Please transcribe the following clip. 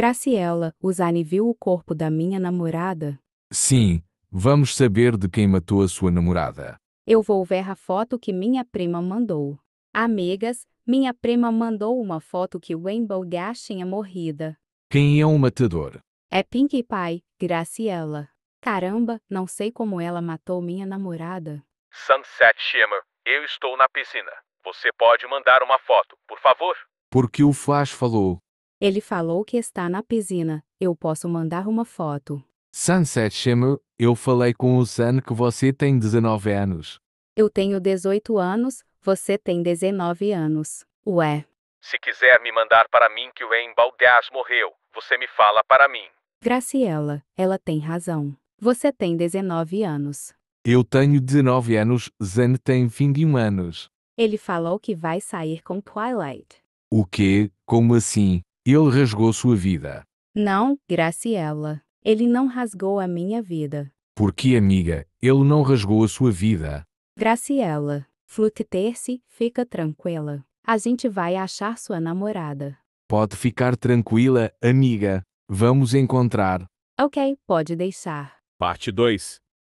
Graciela, Zani viu o corpo da minha namorada? Sim, vamos saber de quem matou a sua namorada. Eu vou ver a foto que minha prima mandou. Amigas, minha prima mandou uma foto que Rainbow Gas tinha é morrida. Quem é o matador? É Pinkie Pie, Graciela. Caramba, não sei como ela matou minha namorada. Sunset Shimmer, eu estou na piscina. Você pode mandar uma foto, por favor? Porque o Flash falou. Ele falou que está na piscina, eu posso mandar uma foto. Sunset Shimmer, eu falei com o Sun que você tem 19 anos. Eu tenho 18 anos, você tem 19 anos. Ué. Se quiser me mandar para mim que o Embaldeas morreu, você me fala para mim. Graciela, ela tem razão. Você tem 19 anos. Eu tenho 19 anos, Zane tem 21 anos. Ele falou que vai sair com Twilight. O quê? Como assim? Ele rasgou sua vida. Não, Graciela. Ele não rasgou a minha vida. Por que, amiga, ele não rasgou a sua vida. Graciela, flutter se fica tranquila. A gente vai achar sua namorada. Pode ficar tranquila, amiga. Vamos encontrar. Ok, pode deixar. Parte 2